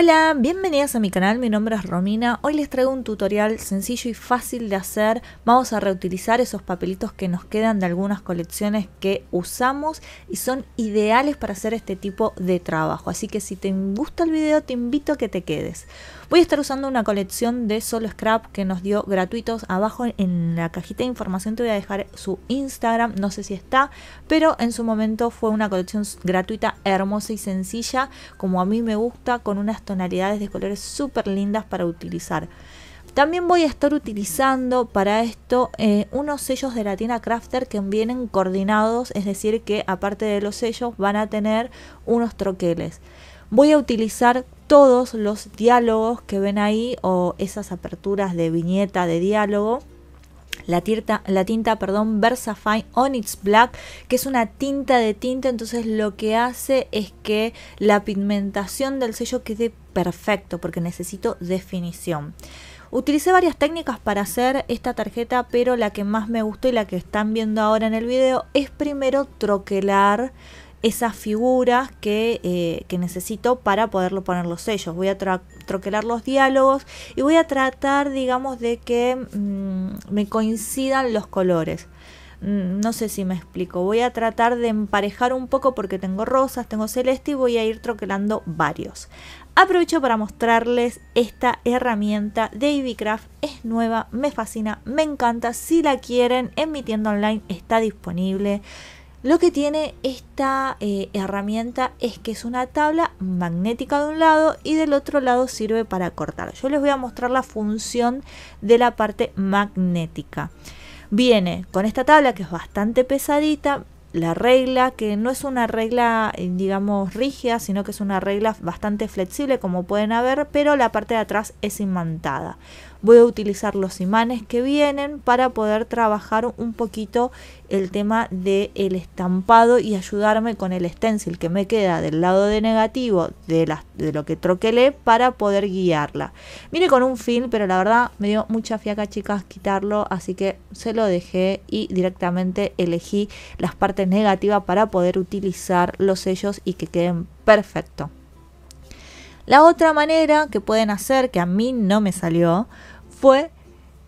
Hola, bienvenidas a mi canal, mi nombre es Romina. Hoy les traigo un tutorial sencillo y fácil de hacer. Vamos a reutilizar esos papelitos que nos quedan de algunas colecciones que usamos y son ideales para hacer este tipo de trabajo. Así que si te gusta el video te invito a que te quedes. Voy a estar usando una colección de solo scrap que nos dio gratuitos. Abajo en la cajita de información te voy a dejar su Instagram, no sé si está, pero en su momento fue una colección gratuita, hermosa y sencilla, como a mí me gusta, con unas tonalidades de colores súper lindas para utilizar. También voy a estar utilizando para esto eh, unos sellos de latina Crafter que vienen coordinados, es decir, que aparte de los sellos van a tener unos troqueles. Voy a utilizar todos los diálogos que ven ahí o esas aperturas de viñeta de diálogo la tinta, la tinta perdón, Versafine Onyx Black, que es una tinta de tinta, entonces lo que hace es que la pigmentación del sello quede perfecto, porque necesito definición. Utilicé varias técnicas para hacer esta tarjeta, pero la que más me gustó y la que están viendo ahora en el video es primero troquelar esas figuras que, eh, que, necesito para poderlo poner los sellos. Voy a troquelar los diálogos y voy a tratar, digamos, de que mm, me coincidan los colores. Mm, no sé si me explico. Voy a tratar de emparejar un poco porque tengo rosas, tengo celeste y voy a ir troquelando varios. Aprovecho para mostrarles esta herramienta de ivycraft Es nueva, me fascina, me encanta. Si la quieren, en mi tienda online está disponible. Lo que tiene esta eh, herramienta es que es una tabla magnética de un lado y del otro lado sirve para cortar. Yo les voy a mostrar la función de la parte magnética. Viene con esta tabla que es bastante pesadita, la regla, que no es una regla, eh, digamos, rígida, sino que es una regla bastante flexible, como pueden ver, pero la parte de atrás es imantada. Voy a utilizar los imanes que vienen para poder trabajar un poquito el tema del el estampado y ayudarme con el stencil que me queda del lado de negativo de, las de lo que troquelé para poder guiarla. Mire con un film, pero la verdad me dio mucha fiaca, chicas, quitarlo, así que se lo dejé y directamente elegí las partes negativa para poder utilizar los sellos y que queden perfecto. La otra manera que pueden hacer, que a mí no me salió, fue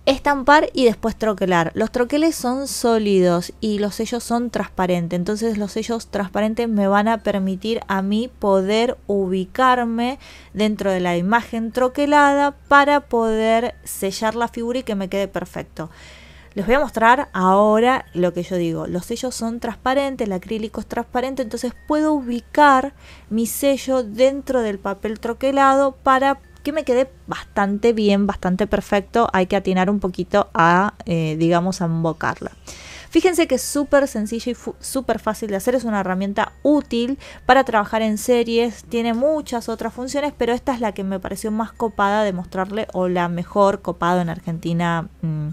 estampar y después troquelar. Los troqueles son sólidos y los sellos son transparentes, entonces los sellos transparentes me van a permitir a mí poder ubicarme dentro de la imagen troquelada para poder sellar la figura y que me quede perfecto. Les voy a mostrar ahora lo que yo digo. Los sellos son transparentes, el acrílico es transparente, entonces puedo ubicar mi sello dentro del papel troquelado para que me quede bastante bien, bastante perfecto. Hay que atinar un poquito a, eh, digamos, a embocarla. Fíjense que es súper sencillo y súper fácil de hacer, es una herramienta útil para trabajar en series, tiene muchas otras funciones, pero esta es la que me pareció más copada de mostrarle o la mejor copada en Argentina mm,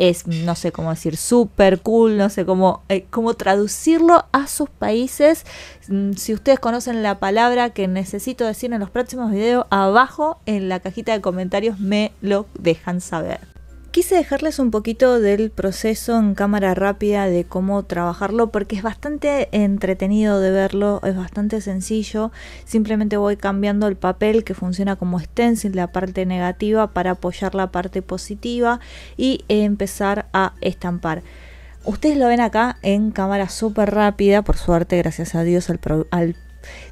es, no sé cómo decir, súper cool, no sé cómo, eh, cómo traducirlo a sus países. Mm, si ustedes conocen la palabra que necesito decir en los próximos videos, abajo en la cajita de comentarios me lo dejan saber. Quise dejarles un poquito del proceso en cámara rápida de cómo trabajarlo porque es bastante entretenido de verlo, es bastante sencillo. Simplemente voy cambiando el papel que funciona como stencil, la parte negativa, para apoyar la parte positiva y empezar a estampar. Ustedes lo ven acá en cámara súper rápida, por suerte, gracias a Dios al, al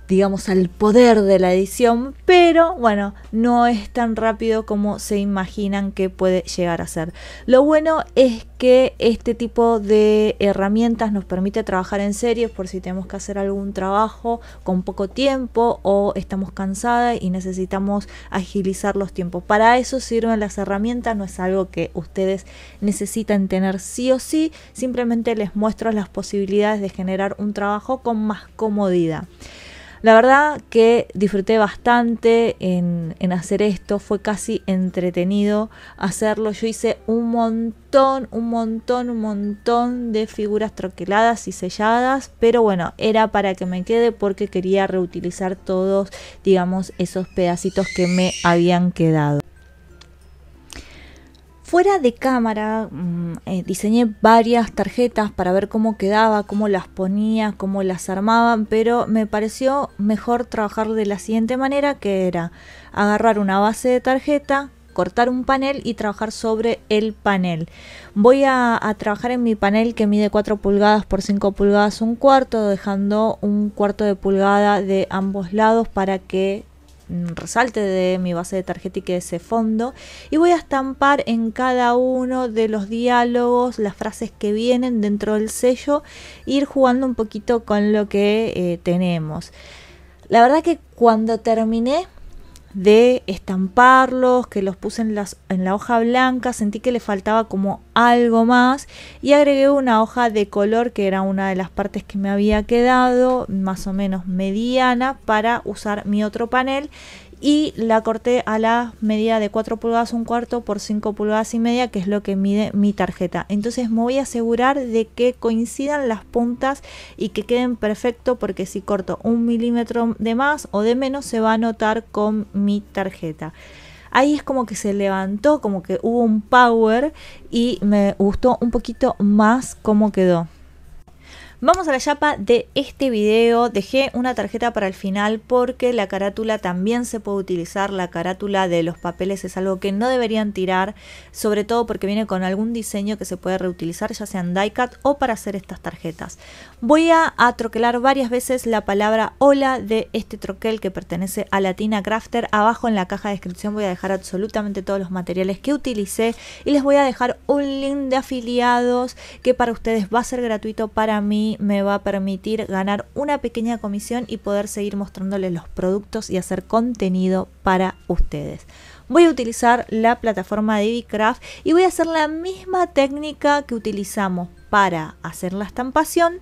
digamos, al poder de la edición, pero bueno, no es tan rápido como se imaginan que puede llegar a ser. Lo bueno es que este tipo de herramientas nos permite trabajar en series por si tenemos que hacer algún trabajo con poco tiempo o estamos cansadas y necesitamos agilizar los tiempos. Para eso sirven las herramientas, no es algo que ustedes necesitan tener sí o sí, simplemente les muestro las posibilidades de generar un trabajo con más comodidad. La verdad que disfruté bastante en, hacer esto, fue casi entretenido hacerlo. Yo hice un montón, un montón, un montón de figuras troqueladas y selladas, pero bueno, era para que me quede porque quería reutilizar todos, digamos, esos pedacitos que me habían quedado. Fuera de cámara mm, eh, diseñé varias tarjetas para ver cómo quedaba, cómo las ponía, cómo las armaban, pero me pareció mejor trabajar de la siguiente manera, que era agarrar una base de tarjeta, cortar un panel y trabajar sobre el panel. Voy a, a, trabajar en mi panel que mide 4 pulgadas por 5 pulgadas un cuarto, dejando un cuarto de pulgada de ambos lados para que resalte de mi base de tarjeta y que ese fondo. Y voy a estampar en cada uno de los diálogos las frases que vienen dentro del sello, ir jugando un poquito con lo que eh, tenemos. La verdad que cuando terminé de estamparlos, que los puse en, las, en la hoja blanca, sentí que le faltaba como algo más y agregué una hoja de color que era una de las partes que me había quedado, más o menos mediana, para usar mi otro panel y la corté a la medida de 4 pulgadas un cuarto por 5 pulgadas y media que es lo que mide mi tarjeta entonces me voy a asegurar de que coincidan las puntas y que queden perfecto porque si corto un milímetro de más o de menos se va a notar con mi tarjeta ahí es como que se levantó como que hubo un power y me gustó un poquito más cómo quedó Vamos a la chapa de este video. Dejé una tarjeta para el final porque la carátula también se puede utilizar. La carátula de los papeles es algo que no deberían tirar, sobre todo porque viene con algún diseño que se puede reutilizar, ya sea en die-cut o para hacer estas tarjetas. Voy a, a, troquelar varias veces la palabra hola de este troquel que pertenece a Latina Crafter. Abajo en la caja de descripción voy a dejar absolutamente todos los materiales que utilicé y les voy a dejar un link de afiliados que para ustedes va a ser gratuito para mí me va a permitir ganar una pequeña comisión y poder seguir mostrándoles los productos y hacer contenido para ustedes. Voy a utilizar la plataforma de craft y voy a hacer la misma técnica que utilizamos para hacer la estampación,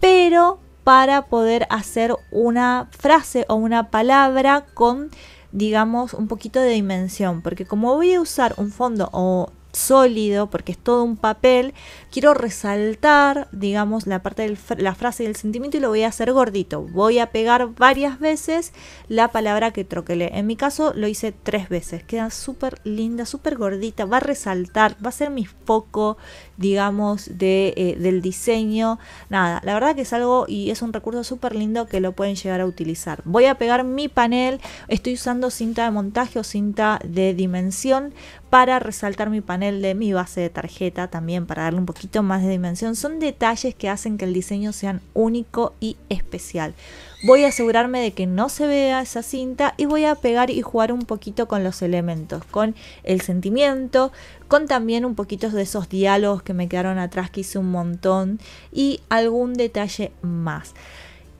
pero para poder hacer una frase o una palabra con digamos un poquito de dimensión porque como voy a usar un fondo o sólido, porque es todo un papel, quiero resaltar, digamos, la parte de la frase del sentimiento y lo voy a hacer gordito. Voy a pegar varias veces la palabra que troquelé. En mi caso lo hice tres veces. Queda súper linda, súper gordita, va a resaltar, va a ser mi foco, digamos, de, eh, del diseño. Nada, la verdad que es algo y es un recurso súper lindo que lo pueden llegar a utilizar. Voy a pegar mi panel, estoy usando cinta de montaje o cinta de dimensión para resaltar mi panel de mi base de tarjeta también para darle un poquito más de dimensión. Son detalles que hacen que el diseño sea único y especial. Voy a asegurarme de que no se vea esa cinta y voy a pegar y jugar un poquito con los elementos, con el sentimiento, con también un poquito de esos diálogos que me quedaron atrás que hice un montón y algún detalle más.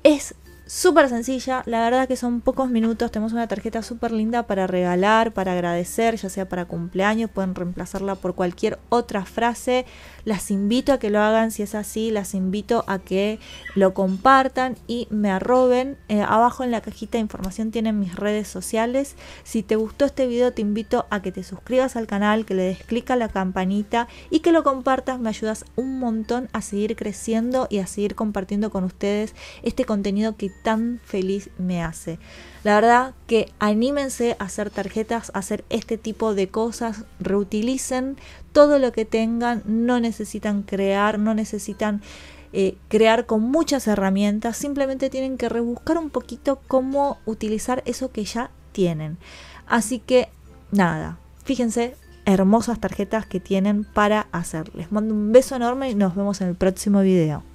Es súper sencilla, la verdad que son pocos minutos, tenemos una tarjeta súper linda para regalar, para agradecer, ya sea para cumpleaños, pueden reemplazarla por cualquier otra frase, las invito a que lo hagan si es así, las invito a que lo compartan y me arroben, eh, abajo en la cajita de información tienen mis redes sociales, si te gustó este video te invito a que te suscribas al canal, que le des clic a la campanita y que lo compartas, me ayudas un montón a seguir creciendo y a seguir compartiendo con ustedes este contenido que tan feliz me hace. La verdad que anímense a hacer tarjetas, hacer este tipo de cosas, reutilicen todo lo que tengan, no necesitan crear, no necesitan eh, crear con muchas herramientas, simplemente tienen que rebuscar un poquito cómo utilizar eso que ya tienen. Así que nada, fíjense hermosas tarjetas que tienen para hacerles mando un beso enorme y nos vemos en el próximo video.